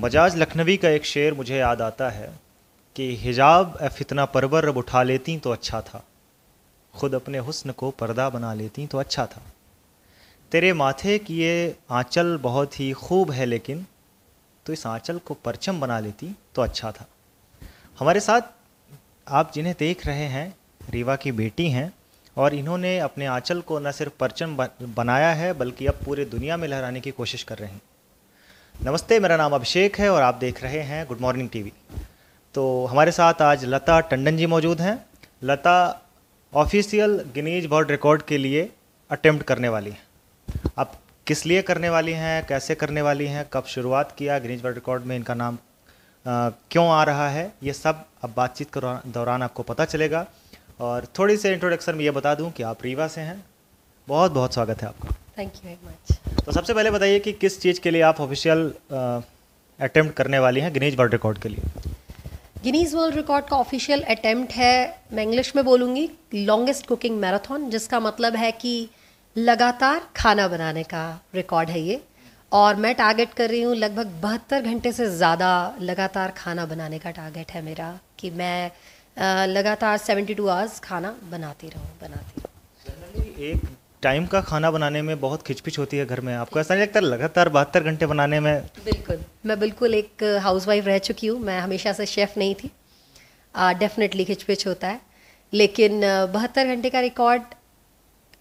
मजाज लखनवी का एक शेर मुझे याद आता है कि हिजाब फितना परवर रब उठा लेती तो अच्छा था खुद अपने हुस्न को पर्दा बना लेती तो अच्छा था तेरे माथे की ये आँचल बहुत ही खूब है लेकिन तो इस आँचल को परचम बना लेती तो अच्छा था हमारे साथ आप जिन्हें देख रहे हैं रीवा की बेटी हैं और इन्होंने अपने आँचल को न सिर्फ परचम बनाया है बल्कि अब पूरे दुनिया में लहराने की कोशिश कर रहे हैं नमस्ते मेरा नाम अभिषेक है और आप देख रहे हैं गुड मॉर्निंग टीवी तो हमारे साथ आज लता टंडन जी मौजूद हैं Lata official Guinness world record के लिए अटेम्प्ट करने वाली हैं आप किस लिए करने वाली हैं कैसे करने वाली हैं कब शुरुआत किया गिनीज वर्ल्ड रिकॉर्ड में इनका नाम आ, क्यों आ रहा है ये सब अब बातचीत के दौरान आपको पता चलेगा और थोड़ी सी इंट्रोडक्शन में ये बता दूं कि आप रीवा से हैं बहुत बहुत स्वागत है आपका थैंक यू वेरी मच तो सबसे पहले बताइए कि किस चीज़ के लिए आप ऑफिशियल अटैम्प्ट करने वाली हैं गिनीज वर्ल्ड रिकॉर्ड के लिए गिनीज वर्ल्ड रिकॉर्ड का ऑफिशियल अटैम्प्ट है मैं इंग्लिश में बोलूँगी लॉन्गेस्ट कुकिंग मैराथन जिसका मतलब है कि लगातार खाना बनाने का रिकॉर्ड है ये और मैं टारगेट कर रही हूँ लगभग बहत्तर घंटे से ज़्यादा लगातार खाना बनाने का टारगेट है मेरा कि मैं लगातार सेवेंटी टू आवर्स खाना बनाती रहूँ बनाती रहूँ एक टाइम का खाना बनाने में बहुत खिचपिच होती है घर में आपको ऐसा नहीं लगता लगातार बहत्तर घंटे बनाने में बिल्कुल मैं बिल्कुल एक हाउसवाइफ रह चुकी हूँ मैं हमेशा से शेफ़ नहीं थी डेफिनेटली खिचपिच होता है लेकिन बहत्तर घंटे का रिकॉर्ड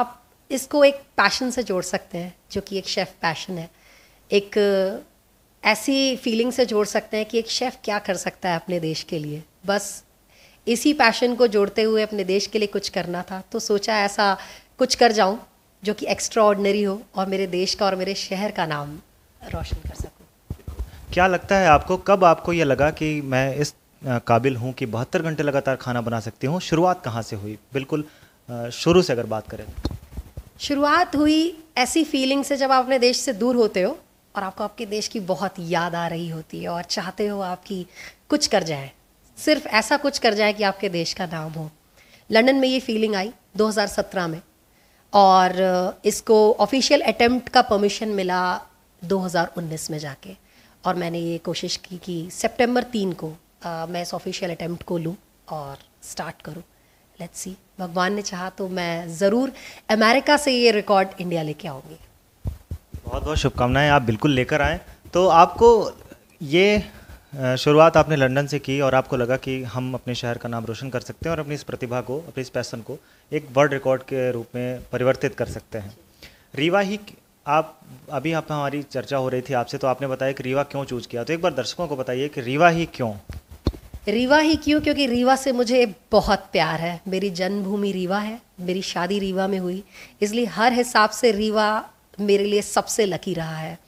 आप इसको एक पैशन से जोड़ सकते हैं जो कि एक शेफ़ पैशन है एक ऐसी फीलिंग से जोड़ सकते हैं कि एक शेफ़ क्या कर सकता है अपने देश के लिए बस इसी पैशन को जोड़ते हुए अपने देश के लिए कुछ करना था तो सोचा ऐसा कुछ कर जाऊँ जो कि एक्स्ट्रा ऑर्डनरी हो और मेरे देश का और मेरे शहर का नाम रोशन कर सकूँ क्या लगता है आपको कब आपको ये लगा कि मैं इस काबिल हूँ कि बहत्तर घंटे लगातार खाना बना सकती हूँ शुरुआत कहाँ से हुई बिल्कुल शुरू से अगर बात करें तो। शुरुआत हुई ऐसी फीलिंग से जब आप अपने देश से दूर होते हो और आपको आपके देश की बहुत याद आ रही होती है और चाहते हो आपकी कुछ कर जाए सिर्फ ऐसा कुछ कर जाए कि आपके देश का नाम हो लंदन में ये फीलिंग आई 2017 में और इसको ऑफिशियल अटैम्प्ट का परमिशन मिला 2019 में जाके और मैंने ये कोशिश की कि सितंबर तीन को आ, मैं इस ऑफिशियल अटैम्प्ट को लूँ और स्टार्ट करूँ लेट्स सी भगवान ने चाहा तो मैं ज़रूर अमेरिका से ये रिकॉर्ड इंडिया लेके आऊँगी बहुत बहुत शुभकामनाएं आप बिल्कुल लेकर आएँ तो आपको ये शुरुआत आपने लंदन से की और आपको लगा कि हम अपने शहर का नाम रोशन कर सकते हैं और अपनी इस प्रतिभा को अपने इस पैसन को एक वर्ल्ड रिकॉर्ड के रूप में परिवर्तित कर सकते हैं रीवा ही आप अभी आप हमारी चर्चा हो रही थी आपसे तो आपने बताया कि रीवा क्यों चूज किया तो एक बार दर्शकों को बताइए कि रीवा ही क्यों रीवा ही क्यों क्योंकि रीवा से मुझे बहुत प्यार है मेरी जन्मभूमि रीवा है मेरी शादी रीवा में हुई इसलिए हर हिसाब से रीवा मेरे लिए सबसे लकी रहा है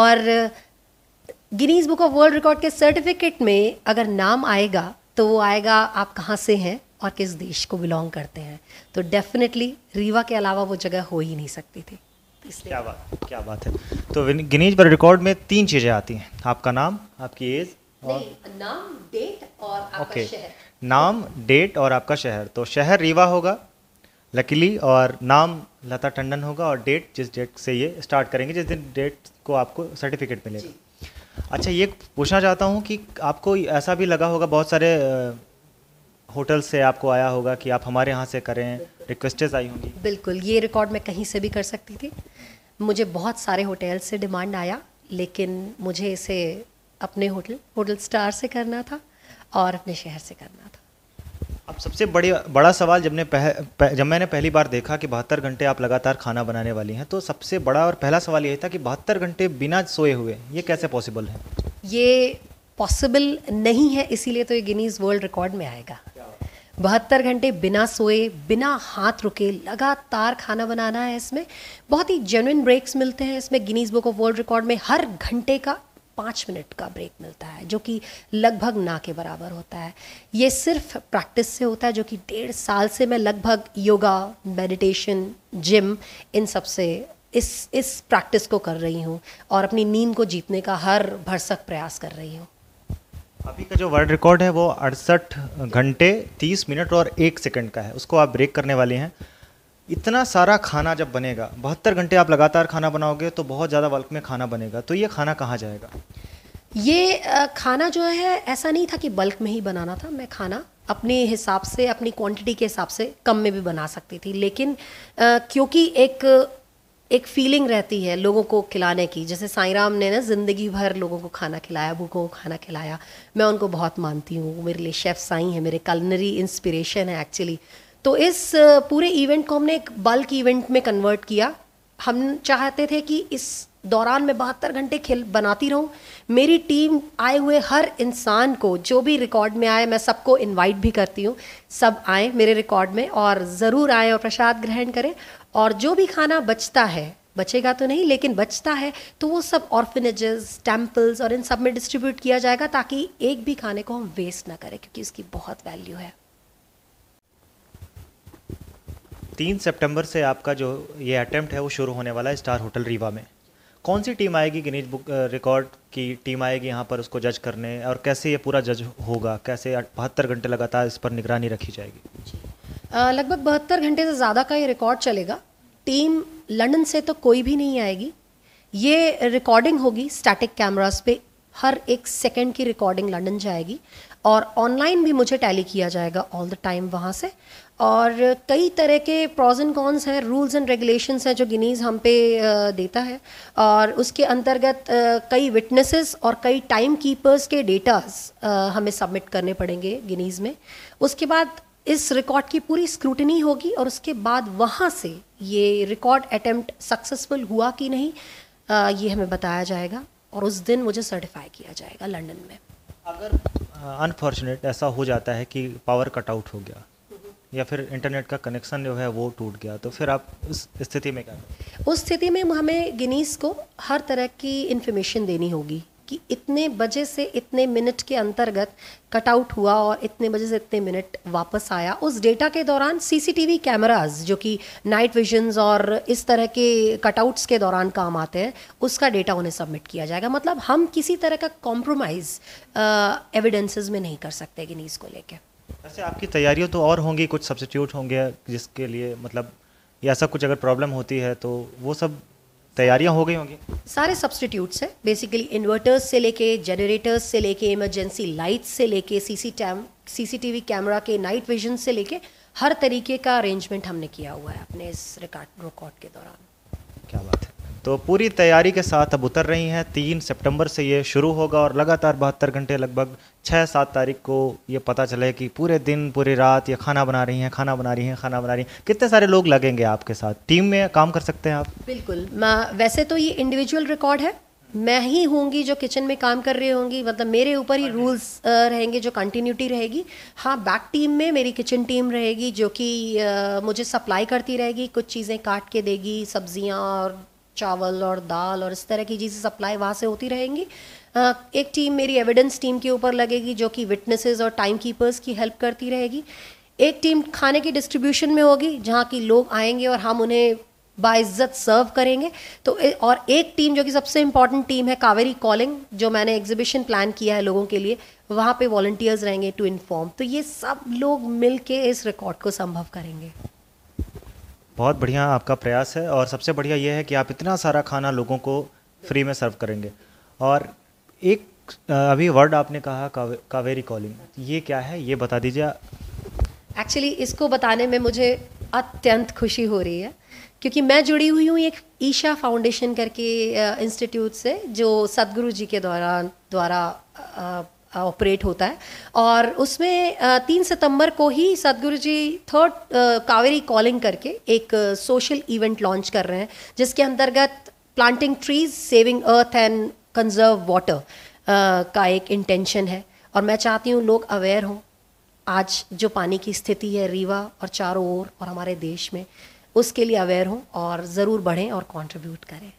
और Guinness book of world record के सर्टिफिकेट में अगर नाम आएगा तो वो आएगा आप कहाँ से हैं और किस देश को बिलोंग करते हैं तो डेफिनेटली रीवा के अलावा वो जगह हो ही नहीं सकती थी क्या बात क्या बात है तो गिनीज पर रिकॉर्ड में तीन चीज़ें आती हैं आपका नाम आपकी एज और नाम डेट और आपका okay. शहर नाम डेट और आपका शहर तो शहर रीवा होगा लकीली और नाम लता टंडन होगा और डेट जिस डेट से ये स्टार्ट करेंगे जिस दिन डेट को आपको सर्टिफिकेट मिलेगा अच्छा ये पूछना चाहता हूँ कि आपको ऐसा भी लगा होगा बहुत सारे होटल से आपको आया होगा कि आप हमारे यहाँ से करें रिक्वेस्टेज आई होंगी बिल्कुल ये रिकॉर्ड मैं कहीं से भी कर सकती थी मुझे बहुत सारे होटल से डिमांड आया लेकिन मुझे इसे अपने होटल होटल स्टार से करना था और अपने शहर से करना था अब सबसे बड़े बड़ा सवाल जब ने पह, पह, जब मैंने पहली बार देखा कि बहत्तर घंटे आप लगातार खाना बनाने वाली हैं तो सबसे बड़ा और पहला सवाल यह था कि बहत्तर घंटे बिना सोए हुए ये कैसे पॉसिबल है ये पॉसिबल नहीं है इसीलिए तो ये गिनीज वर्ल्ड रिकॉर्ड में आएगा बहत्तर घंटे बिना सोए बिना हाथ रुके लगातार खाना बनाना है इसमें बहुत ही जेन्यन ब्रेक्स मिलते हैं इसमें Guinness book of world record में हर घंटे का पाँच मिनट का ब्रेक मिलता है जो कि लगभग ना के बराबर होता है ये सिर्फ प्रैक्टिस से होता है जो कि डेढ़ साल से मैं लगभग योगा मेडिटेशन जिम इन सब से इस इस प्रैक्टिस को कर रही हूँ और अपनी नींद को जीतने का हर भरसक प्रयास कर रही हूँ अभी का जो वर्ल्ड रिकॉर्ड है वो अड़सठ घंटे तीस मिनट और एक सेकंड का है उसको आप ब्रेक करने वाले हैं इतना सारा खाना जब बनेगा बहत्तर घंटे आप लगातार खाना बनाओगे तो बहुत ज़्यादा बल्क में खाना बनेगा तो ये खाना कहाँ जाएगा ये खाना जो है ऐसा नहीं था कि बल्क में ही बनाना था मैं खाना अपने हिसाब से अपनी क्वांटिटी के हिसाब से कम में भी बना सकती थी लेकिन क्योंकि एक एक फीलिंग रहती है लोगों को खिलाने की जैसे साई राम ने ना ज़िंदगी भर लोगों को खाना खिलाया भूखों को खाना खिलाया मैं उनको बहुत मानती हूँ मेरे लिए शेफ़ साई है मेरे कलनरी इंस्पिरेशन है एक्चुअली तो इस पूरे इवेंट को हमने एक बल्क इवेंट में कन्वर्ट किया हम चाहते थे कि इस दौरान मैं बहत्तर घंटे खेल बनाती रहूं मेरी टीम आए हुए हर इंसान को जो भी रिकॉर्ड में आए मैं सबको इनवाइट भी करती हूं सब आए मेरे रिकॉर्ड में और ज़रूर आए और प्रसाद ग्रहण करें और जो भी खाना बचता है बचेगा तो नहीं लेकिन बचता है तो वो सब ऑर्फिनेजेस टेम्पल्स और इन सब में डिस्ट्रीब्यूट किया जाएगा ताकि एक भी खाने को हम वेस्ट ना करें क्योंकि इसकी बहुत वैल्यू है तीन सितंबर से आपका जो ये अटैम्प्ट है वो शुरू होने वाला है स्टार होटल रीवा में कौन सी टीम आएगी गिनीज बुक रिकॉर्ड की टीम आएगी यहाँ पर उसको जज करने और कैसे ये पूरा जज होगा कैसे बहत्तर घंटे लगातार इस पर निगरानी रखी जाएगी लगभग बहत्तर घंटे से ज़्यादा का ये रिकॉर्ड चलेगा टीम लंदन से तो कोई भी नहीं आएगी ये रिकॉर्डिंग होगी स्टैटिक कैमरास पे हर एक सेकंड की रिकॉर्डिंग लंदन जाएगी और ऑनलाइन भी मुझे टैली किया जाएगा ऑल द टाइम वहाँ से और कई तरह के प्रोज एंड कॉन्स हैं रूल्स एंड रेगुलेशंस हैं जो गिनीज़ हम पे देता है और उसके अंतर्गत कई विटनेसेस और कई टाइम कीपर्स के डेटास हमें सबमिट करने पड़ेंगे गिनीज़ में उसके बाद इस रिकॉर्ड की पूरी स्क्रूटनी होगी और उसके बाद वहाँ से ये रिकॉर्ड अटैम्प्ट सक्सेसफुल हुआ कि नहीं ये हमें बताया जाएगा और उस दिन मुझे सर्टिफाई किया जाएगा लंदन में अगर अनफॉर्चुनेट ऐसा हो जाता है कि पावर कट आउट हो गया या फिर इंटरनेट का कनेक्शन जो है वो टूट गया तो फिर आप उस स्थिति में क्या उस स्थिति में हमें गिनीस को हर तरह की इन्फॉर्मेशन देनी होगी कि इतने बजे से इतने मिनट के अंतर्गत कटआउट हुआ और इतने बजे से इतने मिनट वापस आया उस डेटा के दौरान सीसीटीवी कैमराज जो कि नाइट विजन्स और इस तरह के कटआउट्स के दौरान काम आते हैं उसका डेटा उन्हें सबमिट किया जाएगा मतलब हम किसी तरह का कॉम्प्रोमाइज़ एविडेंसेस में नहीं कर सकते गिनीस को लेकर ऐसे आपकी तैयारियों तो और होंगी कुछ सब्सिट्यूट होंगे जिसके लिए मतलब या ऐसा कुछ अगर प्रॉब्लम होती है तो वो सब तैयारियां हो गई होंगी सारे सब्सटीट्यूट्स हैं बेसिकली इन्वर्टर्स से लेके जनरेटर्स से लेके इमरजेंसी लाइट्स से लेके सीसी टैम सीसीटीवी कैमरा के नाइट विजन से लेके हर तरीके का अरेंजमेंट हमने किया हुआ है अपने इस रिकॉर्ड रिकॉर्ड के दौरान क्या बात तो पूरी तैयारी के साथ अब उतर रही हैं तीन सितंबर से ये शुरू होगा और लगातार बहत्तर घंटे लगभग छः सात तारीख को ये पता चले कि पूरे दिन पूरी रात ये खाना बना रही हैं खाना बना रही हैं खाना बना रही हैं कितने सारे लोग लगेंगे आपके साथ टीम में काम कर सकते हैं आप बिल्कुल वैसे तो ये इंडिविजुअल रिकॉर्ड है मैं ही होंगी जो किचन में काम कर रही होंगी मतलब मेरे ऊपर ही रूल्स रहेंगे जो कंटिन्यूटी रहेगी हाँ बैक टीम में मेरी किचन टीम रहेगी जो कि मुझे सप्लाई करती रहेगी कुछ चीज़ें काट के देगी सब्जियाँ और चावल और दाल और इस तरह की चीज़ें सप्लाई वहाँ से होती रहेंगी एक टीम मेरी एविडेंस टीम के ऊपर लगेगी जो कि विटनेसेस और टाइम कीपर्स की हेल्प करती रहेगी एक टीम खाने की डिस्ट्रीब्यूशन में होगी जहाँ की लोग आएंगे और हम उन्हें बाइज्जत सर्व करेंगे तो ए, और एक टीम जो कि सबसे इम्पॉर्टेंट टीम है कावेरी कॉलिंग जो मैंने एग्जीबिशन प्लान किया है लोगों के लिए वहाँ पे वॉल्टियर्स रहेंगे टू इन्फॉर्म तो ये सब लोग मिल के इस रिकॉर्ड को संभव करेंगे बहुत बढ़िया आपका प्रयास है और सबसे बढ़िया ये है कि आप इतना सारा खाना लोगों को फ्री में सर्व करेंगे और एक अभी वर्ड आपने कहा कावे, कावेरी कॉलिंग ये क्या है ये बता दीजिए एक्चुअली इसको बताने में मुझे अत्यंत खुशी हो रही है क्योंकि मैं जुड़ी हुई हूँ एक ईशा फाउंडेशन करके इंस्टीट्यूट से जो सदगुरु जी के द्वारा द्वारा ऑपरेट होता है और उसमें तीन सितंबर को ही सदगुरु जी थर्ड कावेरी कॉलिंग करके एक सोशल इवेंट लॉन्च कर रहे हैं जिसके अंतर्गत planting trees saving earth and conserve water का एक इंटेंशन है और मैं चाहती हूँ लोग अवेयर हों आज जो पानी की स्थिति है रीवा और चारों ओर और हमारे देश में उसके लिए अवेयर हों और ज़रूर बढ़ें और कॉन्ट्रीब्यूट करें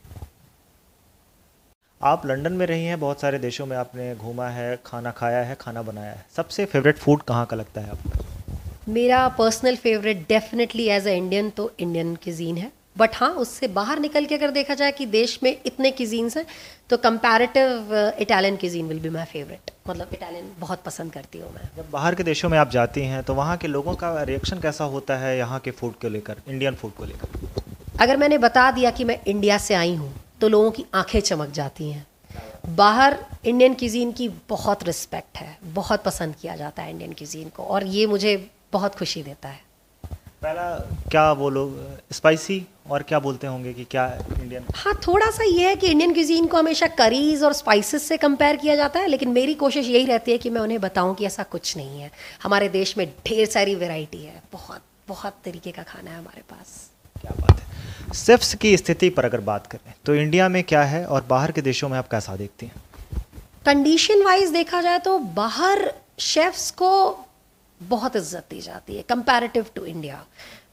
आप लंदन में रही हैं बहुत सारे देशों में आपने घूमा है खाना खाया है खाना बनाया है सबसे फेवरेट फूड कहाँ का लगता है आपको मेरा personal favourite definitely as a Indian तो इंडियन किजीन है बट हाँ उससे बाहर निकल के अगर देखा जाए कि देश में इतने किजीन्स हैं तो comparative Italian cuisine will be my favourite मतलब इटालियन बहुत पसंद करती हूँ मैं जब बाहर के देशों में आप जाती हैं तो वहाँ के लोगों का रिएक्शन कैसा होता है यहाँ के फूड को लेकर इंडियन फूड को लेकर अगर मैंने बता दिया कि मैं इंडिया से आई हूँ तो लोगों की आंखें चमक जाती हैं बाहर इंडियन क्यूजीन की बहुत रिस्पेक्ट है बहुत पसंद किया जाता है इंडियन क्यूजीन को और ये मुझे बहुत खुशी देता है पहला क्या वो लोग स्पाइसी और क्या बोलते होंगे कि क्या इंडियन हाँ थोड़ा सा ये है कि इंडियन क्यूजीन को हमेशा करीज और स्पाइसेस से कंपेयर किया जाता है लेकिन मेरी कोशिश यही रहती है कि मैं उन्हें बताऊं कि ऐसा कुछ नहीं है हमारे देश में ढेर सारी वेराइटी है बहुत बहुत तरीके का खाना है हमारे पास क्या बात है सिफ्स की स्थिति पर अगर बात करें तो इंडिया में क्या है और बाहर के देशों में आप कैसा देखते हैं कंडीशन वाइज देखा जाए तो बाहर शेफ्स को बहुत इज्जत दी जाती है कंपैरेटिव टू इंडिया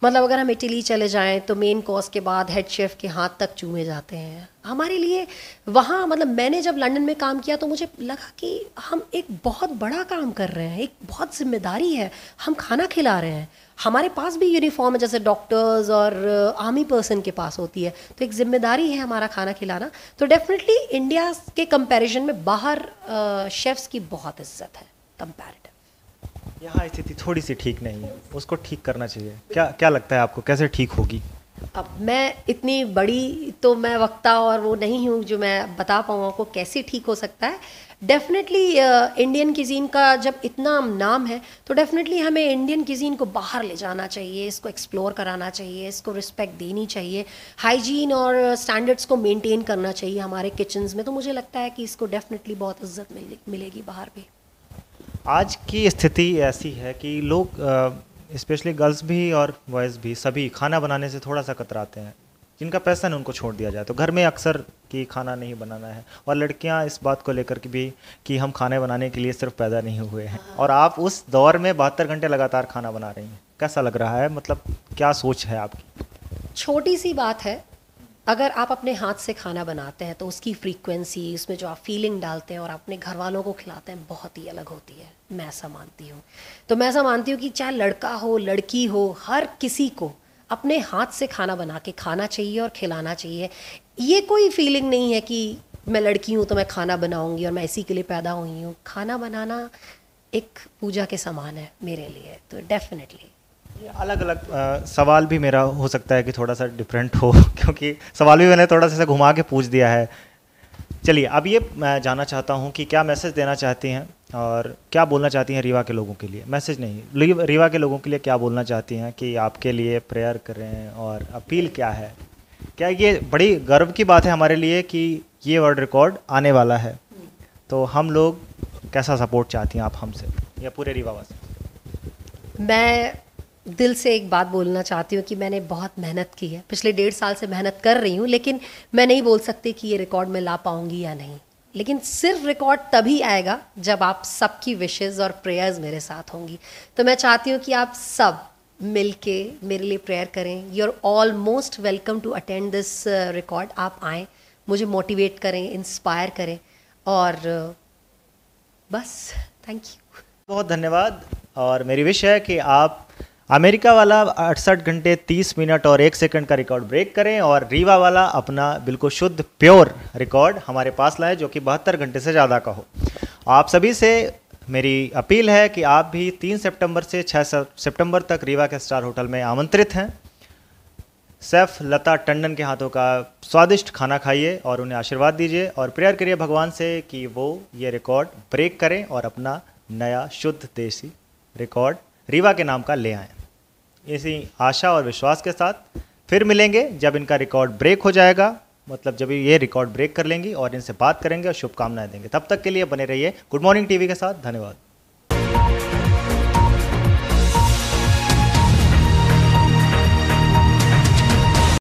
मतलब अगर हम इटली चले जाएं तो मेन कोर्स के बाद हेड शेफ़ के हाथ तक चूमे जाते हैं हमारे लिए वहाँ मतलब मैंने जब लंदन में काम किया तो मुझे लगा कि हम एक बहुत बड़ा काम कर रहे हैं एक बहुत जिम्मेदारी है हम खाना खिला रहे हैं हमारे पास भी यूनिफॉर्म है जैसे डॉक्टर्स और आर्मी uh, पर्सन के पास होती है तो एक जिम्मेदारी है हमारा खाना खिलाना तो डेफिनेटली इंडिया के कंपेरिजन में बाहर शेफ़्स uh, की बहुत इज्जत है कंपेरेटिव यहाँ स्थिति थोड़ी सी ठीक नहीं है उसको ठीक करना चाहिए क्या क्या लगता है आपको कैसे ठीक होगी अब मैं इतनी बड़ी तो मैं वक्ता और वो नहीं हूँ जो मैं बता पाऊँ आपको कैसे ठीक हो सकता है डेफिनेटली इंडियन किजीन का जब इतना नाम है तो डेफिनेटली हमें इंडियन किजीन को बाहर ले जाना चाहिए इसको एक्सप्लोर कराना चाहिए इसको रिस्पेक्ट देनी चाहिए हाइजीन और स्टैंडर्ड्स को मेंटेन करना चाहिए हमारे किचन्स में तो मुझे लगता है कि इसको डेफिनेटली बहुत इज्जत मिलेगी बाहर भी आज की स्थिति ऐसी है कि लोग स्पेशली गर्ल्स भी और बॉयज़ भी सभी खाना बनाने से थोड़ा सा कतराते हैं जिनका पैसा नहीं उनको छोड़ दिया जाए तो घर में अक्सर कि खाना नहीं बनाना है और लड़कियां इस बात को लेकर के भी कि हम खाने बनाने के लिए सिर्फ पैदा नहीं हुए हैं हाँ। और आप उस दौर में बहत्तर घंटे लगातार खाना बना रही हैं कैसा लग रहा है मतलब क्या सोच है आपकी छोटी सी बात है अगर आप अपने हाथ से खाना बनाते हैं तो उसकी फ्रीक्वेंसी उसमें जो आप फीलिंग डालते हैं और अपने घर वालों को खिलाते हैं बहुत ही अलग होती है मैं ऐसा मानती हूँ तो मैं ऐसा मानती हूँ कि चाहे लड़का हो लड़की हो हर किसी को अपने हाथ से खाना बना के खाना चाहिए और खिलाना चाहिए ये कोई फीलिंग नहीं है कि मैं लड़की हूँ तो मैं खाना बनाऊँगी और मैं इसी के लिए पैदा हुई हूँ खाना बनाना एक पूजा के समान है मेरे लिए तो डेफिनेटली अलग अलग आ, सवाल भी मेरा हो सकता है कि थोड़ा सा डिफरेंट हो क्योंकि सवाल भी मैंने थोड़ा सा घुमा के पूछ दिया है चलिए अब ये मैं जानना चाहता हूँ कि क्या मैसेज देना चाहती हैं और क्या बोलना चाहती हैं रीवा के लोगों के लिए मैसेज नहीं रीवा के लोगों के लिए क्या बोलना चाहती हैं कि आपके लिए प्रेयर करें और अपील क्या है क्या ये बड़ी गर्व की बात है हमारे लिए कि ये वर्ल्ड रिकॉर्ड आने वाला है तो हम लोग कैसा सपोर्ट चाहती हैं आप हमसे या पूरे रीवा से मैं दिल से एक बात बोलना चाहती हूँ कि मैंने बहुत मेहनत की है पिछले डेढ़ साल से मेहनत कर रही हूँ लेकिन मैं नहीं बोल सकती कि ये रिकॉर्ड मैं ला पाऊँगी या नहीं लेकिन सिर्फ रिकॉर्ड तभी आएगा जब आप सबकी विशेज़ और प्रेयर्स मेरे साथ होंगी तो मैं चाहती हूँ कि आप सब मिल के मेरे लिए प्रेयर करें you are almost welcome to attend this record आप आएँ मुझे मोटिवेट करें इंस्पायर करें और uh, बस थैंक यू बहुत धन्यवाद और मेरी विश है कि आप अमेरिका वाला अड़सठ घंटे 30 मिनट और एक सेकंड का रिकॉर्ड ब्रेक करें और रीवा वाला अपना बिल्कुल शुद्ध प्योर रिकॉर्ड हमारे पास लाए जो कि बहत्तर घंटे से ज़्यादा का हो आप सभी से मेरी अपील है कि आप भी 3 सितंबर से 6 सितंबर तक रीवा के स्टार होटल में आमंत्रित हैं सेफ लता टंडन के हाथों का स्वादिष्ट खाना खाइए और उन्हें आशीर्वाद दीजिए और प्रेयर करिए भगवान से कि वो ये रिकॉर्ड ब्रेक करें और अपना नया शुद्ध देसी रिकॉर्ड रीवा के नाम का ले आएँ इसी आशा और विश्वास के साथ फिर मिलेंगे जब इनका रिकॉर्ड ब्रेक हो जाएगा मतलब जब ये रिकॉर्ड ब्रेक कर लेंगी और इनसे बात करेंगे और शुभकामनाएं देंगे तब तक के लिए बने रहिए गुड मॉर्निंग टीवी के साथ धन्यवाद